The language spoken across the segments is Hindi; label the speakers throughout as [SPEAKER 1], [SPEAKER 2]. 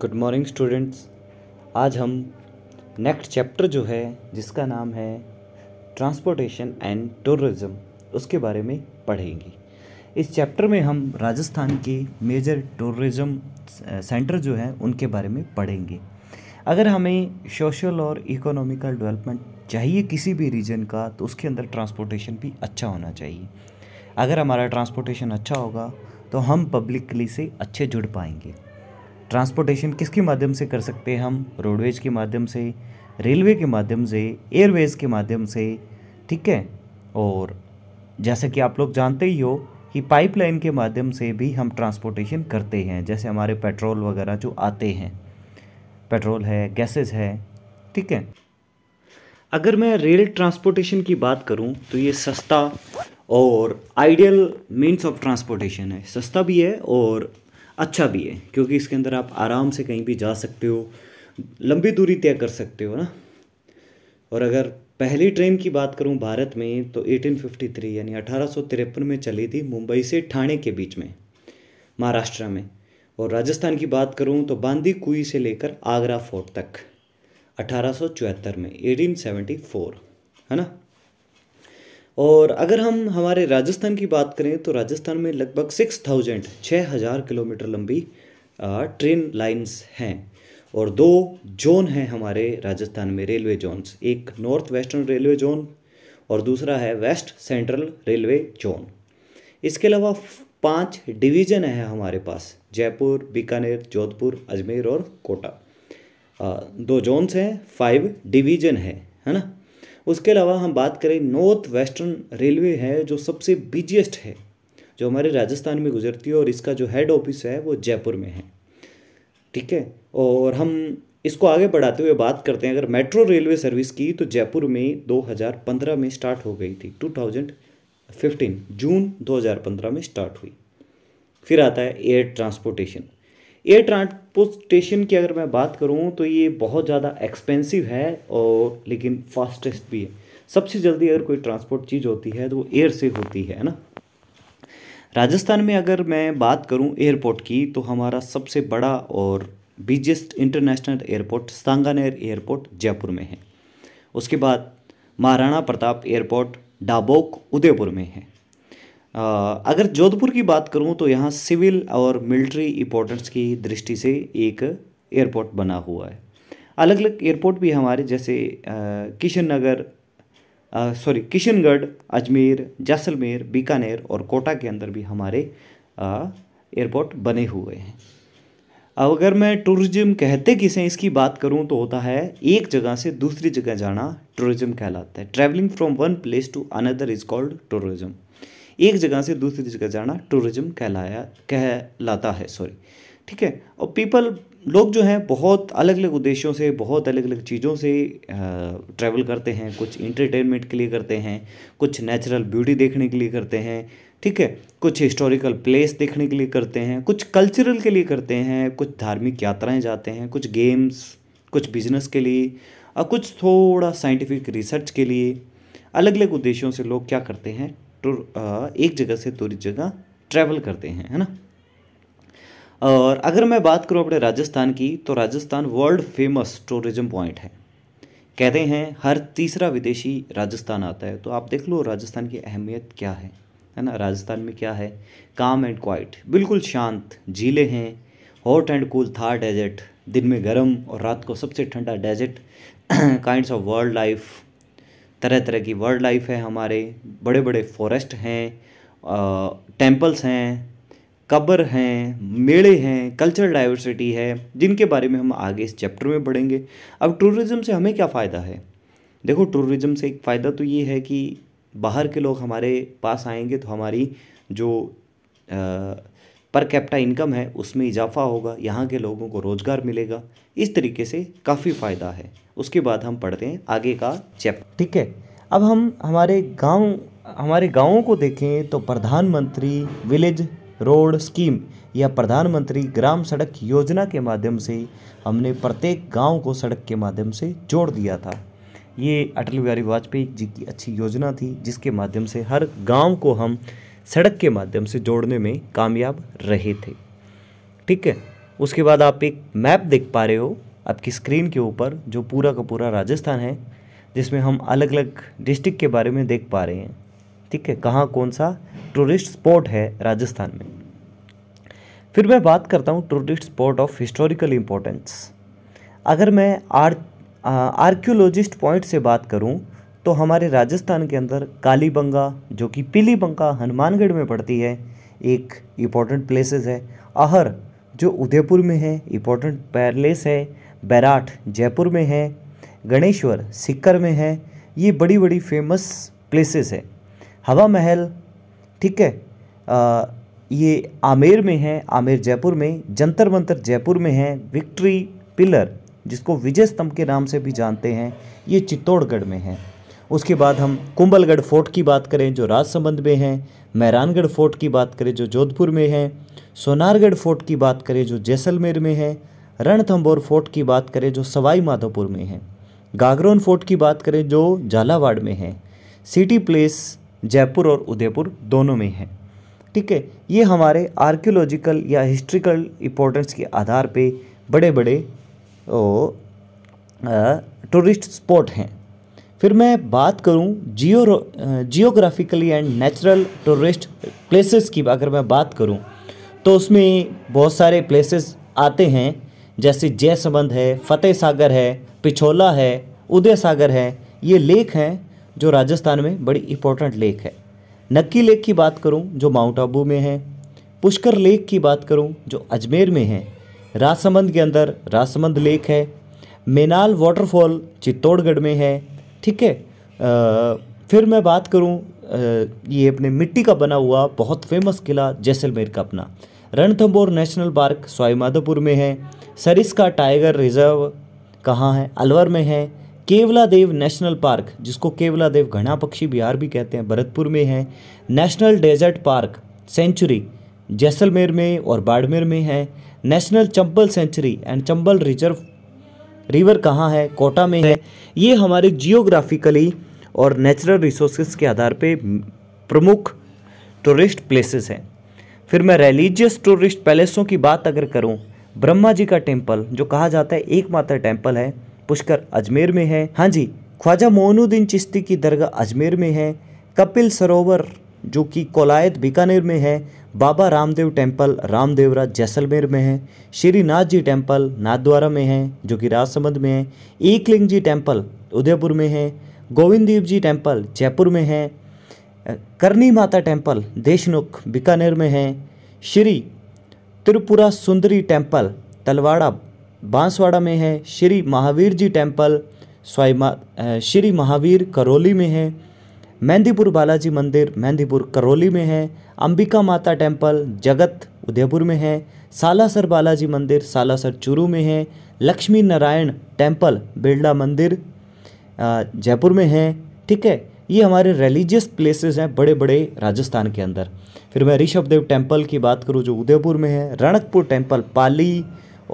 [SPEAKER 1] गुड मॉर्निंग स्टूडेंट्स आज हम नेक्स्ट चैप्टर जो है जिसका नाम है ट्रांसपोर्टेशन एंड टूरिज़्म उसके बारे में पढ़ेंगे इस चैप्टर में हम राजस्थान के मेजर टूरिज़्म सेंटर जो हैं उनके बारे में पढ़ेंगे अगर हमें सोशल और इकोनॉमिकल डेवलपमेंट चाहिए किसी भी रीजन का तो उसके अंदर ट्रांसपोर्टेशन भी अच्छा होना चाहिए अगर हमारा ट्रांसपोर्टेशन अच्छा होगा तो हम पब्लिकली से अच्छे जुड़ पाएंगे ट्रांसपोर्टेशन किसके माध्यम से कर सकते हैं हम रोडवेज के माध्यम से रेलवे के माध्यम से एयरवेज के माध्यम से ठीक है और जैसे कि आप लोग जानते ही हो कि पाइपलाइन के माध्यम से भी हम ट्रांसपोर्टेशन करते हैं जैसे हमारे पेट्रोल वगैरह जो आते हैं पेट्रोल है गैसेस है ठीक है अगर मैं रेल ट्रांसपोर्टेशन की बात करूं तो ये सस्ता और आइडियल मीन्स ऑफ ट्रांसपोर्टेशन है सस्ता भी है और अच्छा भी है क्योंकि इसके अंदर आप आराम से कहीं भी जा सकते हो लंबी दूरी तय कर सकते हो ना और अगर पहली ट्रेन की बात करूं भारत में तो 1853 यानी अठारह में चली थी मुंबई से ठाणे के बीच में महाराष्ट्र में और राजस्थान की बात करूं तो बांदी कुई से लेकर आगरा फोर्ट तक अठारह में 1874 है ना और अगर हम हमारे राजस्थान की बात करें तो राजस्थान में लगभग सिक्स थाउजेंड छः हज़ार किलोमीटर लंबी ट्रेन लाइंस हैं और दो जोन हैं हमारे राजस्थान में रेलवे जोन्स एक नॉर्थ वेस्टर्न रेलवे जोन और दूसरा है वेस्ट सेंट्रल रेलवे जोन इसके अलावा पांच डिवीज़न है हमारे पास जयपुर बीकानेर जोधपुर अजमेर और कोटा दो जोन्स हैं फाइव डिवीज़न है है ना उसके अलावा हम बात करें नॉर्थ वेस्टर्न रेलवे है जो सबसे बिजिएस्ट है जो हमारे राजस्थान में गुजरती है और इसका जो हेड ऑफिस है वो जयपुर में है ठीक है और हम इसको आगे बढ़ाते हुए बात करते हैं अगर मेट्रो रेलवे सर्विस की तो जयपुर में 2015 में स्टार्ट हो गई थी 2015 जून 2015 में स्टार्ट हुई फिर आता है air transportation air trans expose station की अगर मैं बात करूँ तो ये बहुत ज़्यादा एक्सपेंसिव है और लेकिन फास्टेस्ट भी है सबसे जल्दी अगर कोई ट्रांसपोर्ट चीज़ होती है तो वो एयर से होती है ना राजस्थान में अगर मैं बात करूँ एयरपोर्ट की तो हमारा सबसे बड़ा और biggest international airport Sanganer airport Jaipur में है उसके बाद महाराणा प्रताप एयरपोर्ट डाबोक उदयपुर में है अगर जोधपुर की बात करूँ तो यहाँ सिविल और मिलिट्री इंपॉर्टेंस की दृष्टि से एक एयरपोर्ट बना हुआ है अलग अलग एयरपोर्ट भी हमारे जैसे किशन नगर सॉरी किशनगढ़ अजमेर जैसलमेर बीकानेर और कोटा के अंदर भी हमारे एयरपोर्ट बने हुए हैं अब अगर मैं टूरिज्म कहते किसे इसकी बात करूं तो होता है एक जगह से दूसरी जगह जाना टूरिज्म कहलाता है travelling from one place to another is called tourism एक जगह से दूसरी जगह जाना टूरिज्म कहलाया कहलाता है सॉरी ठीक है और पीपल लोग जो हैं बहुत अलग अलग उद्देश्यों से बहुत अलग अलग चीज़ों से ट्रैवल करते हैं कुछ इंटरटेनमेंट के लिए करते हैं कुछ नेचुरल ब्यूटी देखने के लिए करते हैं ठीक है कुछ हिस्टोरिकल प्लेस देखने के लिए करते हैं कुछ कल्चरल के लिए करते हैं कुछ धार्मिक यात्राएं जाते हैं कुछ गेम्स कुछ बिजनेस के लिए और कुछ थोड़ा साइंटिफिक रिसर्च के लिए अलग अलग उद्देश्यों से लोग क्या करते हैं टू एक जगह से दूरी जगह ट्रैवल करते हैं है ना और अगर मैं बात करूँ अपने राजस्थान की तो Rajasthan world famous tourism point है कहते हैं हर तीसरा विदेशी राजस्थान आता है तो आप देख लो राजस्थान की अहमियत क्या है है ना राजस्थान में क्या है काम एंड क्वाइट बिल्कुल शांत झीलें हैं hot and cool Thar desert दिन में गर्म और रात को सबसे ठंडा desert kinds of world life तरह तरह की वर्ल्ड लाइफ है हमारे बड़े बड़े फॉरेस्ट हैं टेंपल्स हैं कब्र हैं मेले हैं कल्चरल डाइवर्सिटी है जिनके बारे में हम आगे इस चैप्टर में पढ़ेंगे अब टूरिज़्म से हमें क्या फ़ायदा है देखो टूरिज़्म से एक फ़ायदा तो ये है कि बाहर के लोग हमारे पास आएंगे तो हमारी जो आ, पर कैप्टा इनकम है उसमें इजाफा होगा यहाँ के लोगों को रोज़गार मिलेगा इस तरीके से काफ़ी फ़ायदा है उसके बाद हम पढ़ते हैं आगे का चैप्टर ठीक है अब हम हमारे गांव हमारे गांवों को देखें तो प्रधानमंत्री विलेज रोड स्कीम या प्रधानमंत्री ग्राम सड़क योजना के माध्यम से हमने प्रत्येक गांव को सड़क के माध्यम से जोड़ दिया था ये अटल बिहारी वाजपेयी जी की अच्छी योजना थी जिसके माध्यम से हर गांव को हम सड़क के माध्यम से जोड़ने में कामयाब रहे थे ठीक है उसके बाद आप एक मैप देख पा रहे हो आपकी स्क्रीन के ऊपर जो पूरा का पूरा राजस्थान है जिसमें हम अलग अलग डिस्ट्रिक्ट के बारे में देख पा रहे हैं ठीक है कहाँ कौन सा टूरिस्ट स्पॉट है राजस्थान में फिर मैं बात करता हूँ tourist spot of historical importance अगर मैं आर आर्क्योलॉजिस्ट पॉइंट से बात करूँ तो हमारे राजस्थान के अंदर कालीबंगा जो कि पीली बंका हनुमानगढ़ में पड़ती है एक इम्पॉर्टेंट प्लेसेस है आहर जो उदयपुर में है इम्पॉर्टेंट पैलेस है बैराठ जयपुर में है गणेश्वर सिक्कर में है ये बड़ी बड़ी फेमस प्लेसेस है हवा महल ठीक है आ, ये आमेर में है आमेर जयपुर में जंतर मंतर जयपुर में है विक्ट्री पिलर जिसको विजय स्तंभ के नाम से भी जानते हैं ये चित्तौड़गढ़ में है उसके बाद हम कुंबलगढ़ फोर्ट की बात करें जो राजसमंद में है मैरानगढ़ फोर्ट की बात करें जो जोधपुर में है सोनारगढ़ फोर्ट की बात करें जो जैसलमेर में है रणथंबोर फोर्ट की बात करें जो सवाई माधोपुर में है गागरोन फोर्ट की बात करें जो झालावाड़ में है सिटी प्लेस जयपुर और उदयपुर दोनों में है ठीक है ये हमारे आर्कियोलॉजिकल या हिस्ट्रिकल इम्पोर्टेंस के आधार पे बड़े बड़े टूरिस्ट स्पॉट हैं फिर मैं बात करूं geo geographically and natural tourist places की अगर मैं बात करूं तो उसमें बहुत सारे प्लेसेस आते हैं जैसे जयसमंद है फतेह सागर है पिछोला है उदय सागर है ये लेक हैं जो राजस्थान में बड़ी इंपॉर्टेंट लेक है नक्की लेक की बात करूं जो माउंट आबू में है पुष्कर लेक की बात करूं जो अजमेर में है राजसमंद के अंदर राजसमंद लेक है मेनाल वाटरफॉल चित्तौड़गढ़ में है ठीक है फिर मैं बात करूँ ये अपने मिट्टी का बना हुआ बहुत फेमस किला जैसलमेर का अपना रणथंबोर नेशनल पार्क स्वाईमाधोपुर में है सरिस का टाइगर रिजर्व कहाँ है अलवर में है केवला देव नेशनल पार्क जिसको केवला देव घना पक्षी बिहार भी कहते हैं भरतपुर में है national desert park sanctuary Jaisalmer में और बाड़मेर में है national Chambal sanctuary and Chambal reserve river कहाँ है कोटा में है ये हमारे जियोग्राफिकली और नेचुरल रिसोर्सेज के आधार पे प्रमुख टूरिस्ट प्लेसेस हैं फिर मैं रिलीजियस टूरिस्ट पैलेसों की बात अगर करूँ ब्रह्मा जी का टेम्पल जो कहा जाता है एकमात्र टेम्पल है पुष्कर अजमेर में है हाँ जी ख्वाजा मोनुद्दीन चिश्ती की दरगाह अजमेर में है कपिल सरोवर जो कि कोलायत बीकानेर में है बाबा रामदेव टेम्पल रामदेवरा जैसलमेर में है श्रीनाथ जी टेम्पल नाथद्वारा में है जो कि राजसमंद में है एकलिंग जी टेम्पल उदयपुर में है गोविंददीप जी टेम्पल जयपुर में है करनी माता टेम्पल देशनुख बीकानेर में है श्री त्रिपुरा सुंदरी टेम्पल तलवाड़ा बांसवाड़ा में है श्री महावीर जी टेम्पल स्वाई श्री महावीर करौली में है मेहंदीपुर बालाजी मंदिर मेहंदीपुर करौली में है अंबिका माता टेम्पल जगत उदयपुर में है सालासर बालाजी मंदिर सालासर चूरू में है लक्ष्मी नारायण टेम्पल बिरला मंदिर जयपुर में है ठीक है ये हमारे रिलीजियस प्लेसेस हैं बड़े बड़े राजस्थान के अंदर फिर मैं ऋषभदेव टेम्पल की बात करूँ जो उदयपुर में है रणकपुर टेम्पल पाली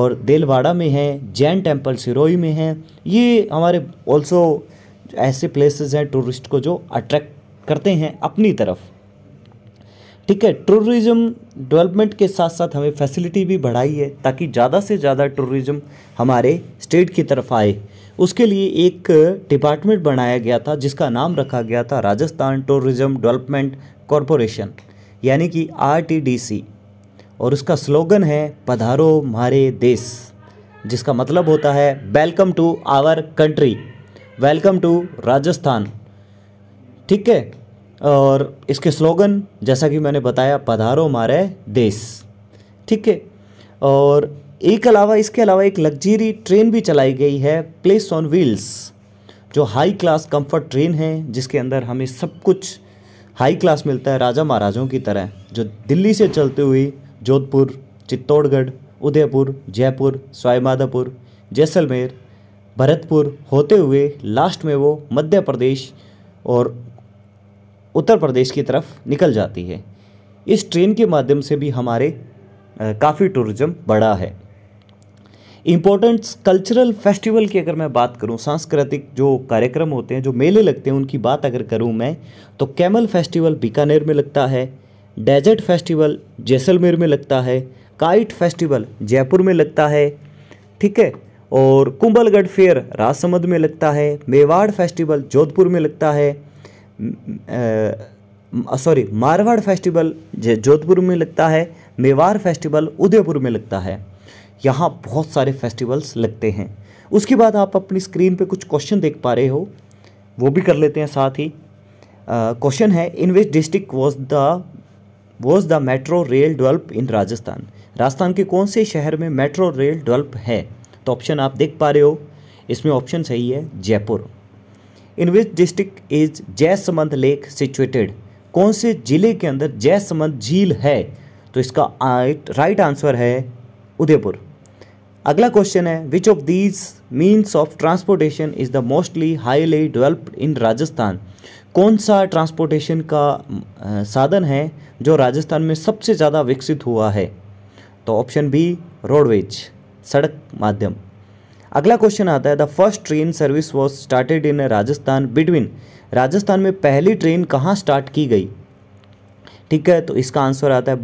[SPEAKER 1] और देलवाड़ा में है जैन टेम्पल सिरोही में है ये हमारे ऑल्सो ऐसे प्लेसेस हैं टूरिस्ट को जो अट्रैक्ट करते हैं अपनी तरफ ठीक है टूरिज़्म डेवलपमेंट के साथ साथ हमें फैसिलिटी भी बढ़ाई है ताकि ज़्यादा से ज़्यादा टूरिज़्म हमारे स्टेट की तरफ आए उसके लिए एक डिपार्टमेंट बनाया गया था जिसका नाम रखा गया था राजस्थान टूरिज़्म डेवलपमेंट कॉरपोरेशन यानी कि आर और उसका स्लोगन है पधारो मारे देश जिसका मतलब होता है welcome to our country welcome to Rajasthan ठीक है और इसके स्लोगन जैसा कि मैंने बताया पधारो मारे देश ठीक है और एक अलावा इसके अलावा एक लग्जरी ट्रेन भी चलाई गई है प्लेस ऑन व्हील्स जो हाई क्लास कंफर्ट ट्रेन है जिसके अंदर हमें सब कुछ हाई क्लास मिलता है राजा महाराजों की तरह जो दिल्ली से चलते हुए जोधपुर चित्तौड़गढ़ उदयपुर जयपुर स्वाईमाधापुर जैसलमेर भरतपुर होते हुए लास्ट में वो मध्य प्रदेश और उत्तर प्रदेश की तरफ निकल जाती है इस ट्रेन के माध्यम से भी हमारे काफ़ी टूरिज़्म बढ़ा है इम्पोर्टेंट्स कल्चरल फेस्टिवल की अगर मैं बात करूं सांस्कृतिक जो कार्यक्रम होते हैं जो मेले लगते हैं उनकी बात अगर करूं मैं तो कैमल फेस्टिवल बीकानेर में लगता है डेजर्ट फेस्टिवल जैसलमेर में लगता है काइट फेस्टिवल जयपुर में लगता है ठीक है और कुंभलगढ़ फेयर राजसमंद में लगता है मेवाड़ फेस्टिवल जोधपुर में लगता है सॉरी मारवाड़ फेस्टिवल जोधपुर में लगता है मेवाड़ फेस्टिवल उदयपुर में लगता है यहाँ बहुत सारे फेस्टिवल्स लगते हैं उसके बाद आप अपनी स्क्रीन पे कुछ क्वेश्चन देख पा रहे हो वो भी कर लेते हैं साथ ही क्वेश्चन है in which district was the was the metro rail develop in Rajasthan Rajasthan के कौन से शहर में मेट्रो रेल डेवलप है तो ऑप्शन आप देख पा रहे हो इसमें ऑप्शन सही है Jaipur in which district is Jaisamand lake situated कौन से जिले के अंदर जयसमंद झील है तो इसका राइट आंसर है उदयपुर अगला क्वेश्चन है which of these means of transportation is the mostly highly developed in Rajasthan कौन सा ट्रांसपोर्टेशन का साधन है जो राजस्थान में सबसे ज़्यादा विकसित हुआ है तो ऑप्शन बी रोडवेज सड़क माध्यम अगला क्वेश्चन आता है the first train service was started in Rajasthan between Rajasthan में पहली ट्रेन कहाँ स्टार्ट की गई ठीक है तो इसका आंसर आता है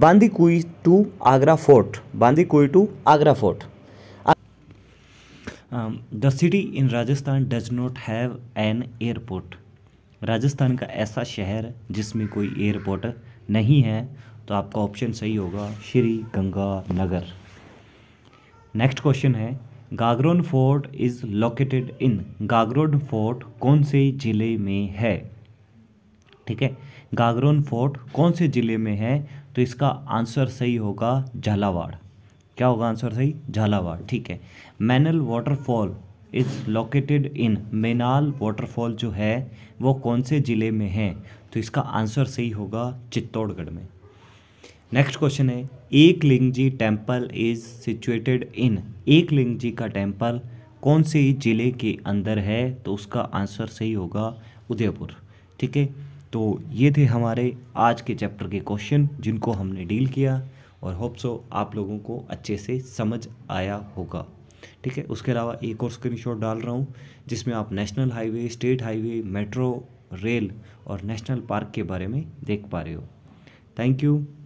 [SPEAKER 1] Bandikui to Agra fort Bandikui to Agra fort the city in Rajasthan does not have an airport Rajasthan का ऐसा शहर जिसमें कोई एयरपोर्ट नहीं है तो आपका ऑप्शन सही होगा श्री गंगा नगर नेक्स्ट क्वेश्चन है Gagron fort is located in Gagron fort कौन से ज़िले में है ठीक है गागरोन फोर्ट कौन से ज़िले में है तो इसका आंसर सही होगा झालावाड़ क्या होगा आंसर सही झालावाड़ ठीक है Menal waterfall is located in Menal waterfall जो है वो कौन से ज़िले में है तो इसका आंसर सही होगा चित्तौड़गढ़ में नेक्स्ट क्वेश्चन है Ekling ji temple is situated in Ekling जी का टेम्पल कौन से ज़िले के अंदर है तो उसका आंसर सही होगा उदयपुर ठीक है तो ये थे हमारे आज के चैप्टर के क्वेश्चन जिनको हमने डील किया और होप सो आप लोगों को अच्छे से समझ आया होगा ठीक है उसके अलावा एक और स्क्रीनशॉट डाल रहा हूँ जिसमें आप national highway state highway metro rail और नेशनल पार्क के बारे में देख पा रहे हो थैंक यू